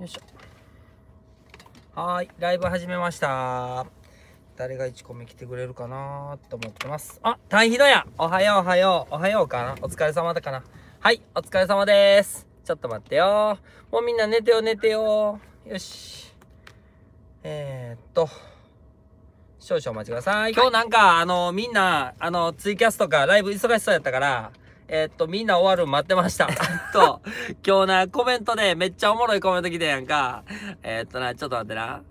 よいしょはいライブ始めました誰が1個目来てくれるかなと思ってますあ対比だやおはようおはようおはようかなお疲れ様だかなはいお疲れ様ですちょっと待ってよもうみんな寝てよ寝てよよしえー、っと少々お待ちください。今日なんか、あの、みんな、あの、ツイキャスとかライブ忙しそうやったから、えー、っと、みんな終わる待ってました。と、今日な、コメントで、めっちゃおもろいコメント来てやんか。えー、っとな、ちょっと待ってな。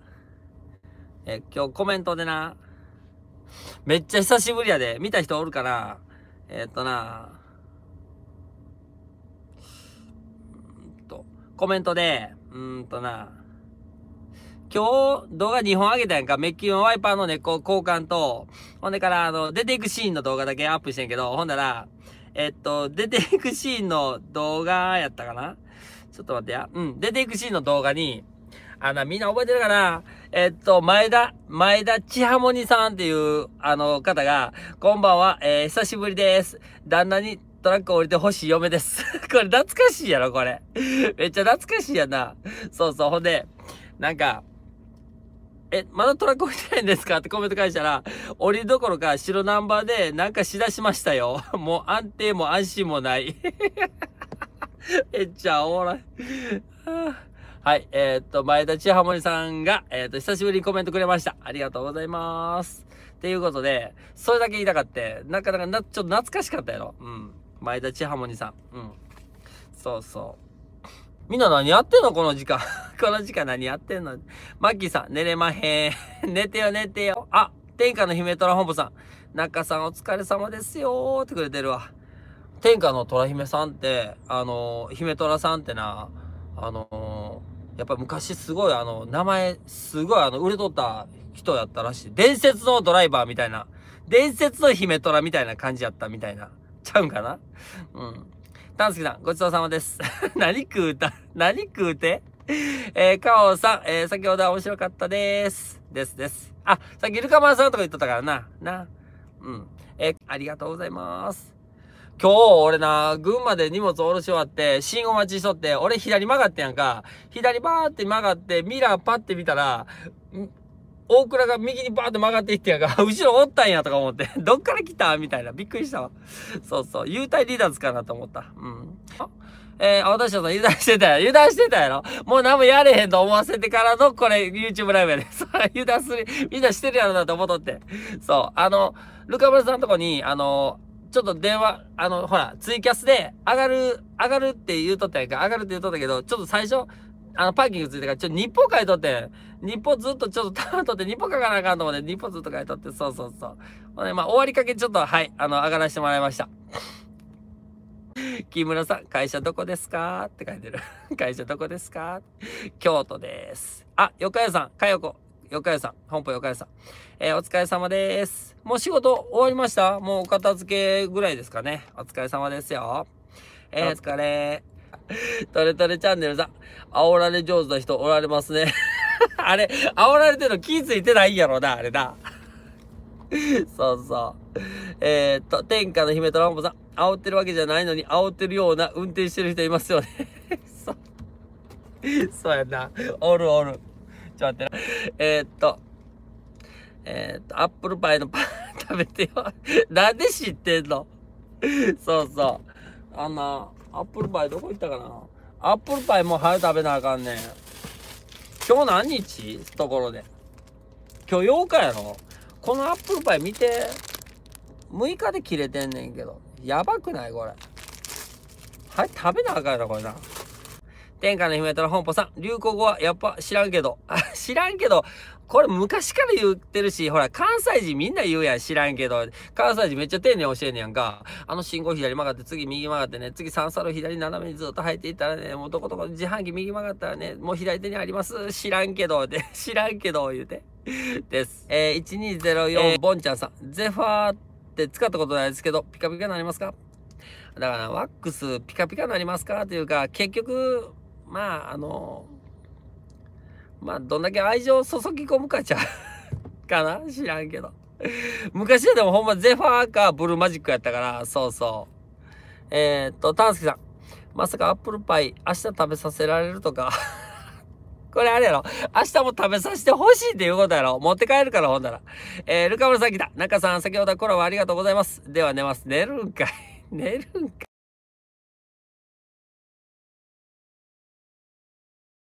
え今日コメントでな、めっちゃ久しぶりやで。見た人おるかなえっとな、うんと、コメントで、うんとな、今日動画2本上げたやんか。メッキンワイパーの根っこ交換と、ほんでから、あの、出ていくシーンの動画だけアップしてんけど、ほんだら、えっと、出ていくシーンの動画やったかなちょっと待ってや。うん。出ていくシーンの動画に、あの、みんな覚えてるかなえっと、前田、前田千葉もにさんっていう、あの、方が、こんばんは、えー、久しぶりです。旦那にトラック降りてほしい嫁です。これ懐かしいやろ、これ。めっちゃ懐かしいやな。そうそう、ほんで、なんか、え、まだトラック降いてないんですかってコメント返したら、降りるどころか白ナンバーでなんかしだしましたよ。もう安定も安心もない。めっちゃおもろい。はい、えー、っと、前田千葉森さんが、えー、っと、久しぶりにコメントくれました。ありがとうございます。っていうことで、それだけ言いたかって、なかなかな、ちょっと懐かしかったやろ。うん。前田千葉森さん。うん。そうそう。みんな何やってんのこの時間。この時間何やってんのマッキーさん、寝れまへん。寝てよ、寝てよ。あ、天下の姫虎本部さん。中さんお疲れ様ですよーってくれてるわ。天下の虎姫さんって、あの姫虎さんってな、あのやっぱ昔すごいあの、名前、すごいあの、売れとった人やったらしい。伝説のドライバーみたいな。伝説の姫虎みたいな感じやったみたいな。ちゃうんかなうん。たんすきさん、ごちそうさまです。何食うた、何食うてえー、カオさん、えー、先ほどは面白かったです。ですです。あ、さっきルカマンさんのとか言っとったからな。な。うん。えー、ありがとうございます。今日、俺な、群馬で荷物下ろし終わって、信号待ちしとって、俺左曲がってやんか。左バーって曲がって、ミラーパって見たら、大倉が右にバーって曲がっていってやんか、後ろおったんやとか思って、どっから来たみたいな。びっくりしたわ。そうそう。幽体離脱かなと思った。うん。えー、私ちょっと油断してたよ。油断してたやろ。もう何もやれへんと思わせてからの、これ、YouTube ライブやで、そそ油断する、みんなしてるやろなと思っとって。そう。あの、ルカブラさんのとこに、あの、ちょっと電話、あの、ほら、ツイキャスで、上がる、上がるって言うとったやんか。上がるって言うとったけど、ちょっと最初、あの、パーキングついてから、ちょ、日報書いとって、日報ずっとちょっとターン取って、日報書かなあかんと思って、日報ずっと書いとって、そうそうそう。ほんで、まあ、終わりかけちょっと、はい、あの、上がらせてもらいました。木村さん、会社どこですかって書いてる。会社どこですか京都です。あ、よかよさん、かよこ、よかよさん、本舗よかよさん。えー、お疲れ様です。もう仕事終わりましたもうお片付けぐらいですかね。お疲れ様ですよ。えー、お疲れ。トレトレチャンネルさん、煽られ上手な人おられますね。あれ、煽られてるの気づいてないやろな、あれな。そうそう。えー、っと、天下の姫とランボさん。煽ってるわけじゃないのに、煽ってるような運転してる人いますよね。そう。そうやな。おるおる。ちょっと待ってな。えー、っと、えー、っと、アップルパイのパン 食べてよ。なんで知ってんのそうそう。あんな、アップルパイどこ行ったかなアップルパイもう早食べなあかんねん。今日何日ところで。今日8日やろこのアップルパイ見て。6日で切れてんねんけど。やばくないこれ。はい、食べなあかんやろ、これな。天下の姫との本舗さん、流行語はやっぱ知らんけど。知らんけど、これ昔から言ってるし、ほら、関西人みんな言うやん、知らんけど。関西人めっちゃ丁寧教えんねやんか。あの信号左曲がって、次右曲がってね、次三サロ左斜めにずっと入っていったらね、もうどこどこ自販機右曲がったらね、もう左手にあります。知らんけど、で、知らんけど、言うて。です。えー、1204、ボンちゃんさん。ゼファーって使ったことないですけど、ピカピカになりますかだから、ワックスピカピカになりますかというか、結局、まあ、あの、まあ、どんだけ愛情を注ぎ込むかちゃう かな知らんけど昔はでもほんまゼファーかブルーマジックやったから、そうそう。えー、っと、タンスキさん。まさかアップルパイ明日食べさせられるとかこれあれやろ明日も食べさせてほしいっていうことやろ持って帰るからほんなら。えー、ルカムルさん来た。中さん、先ほどコラボありがとうございます。では寝ます。寝るんかい。寝るんかい。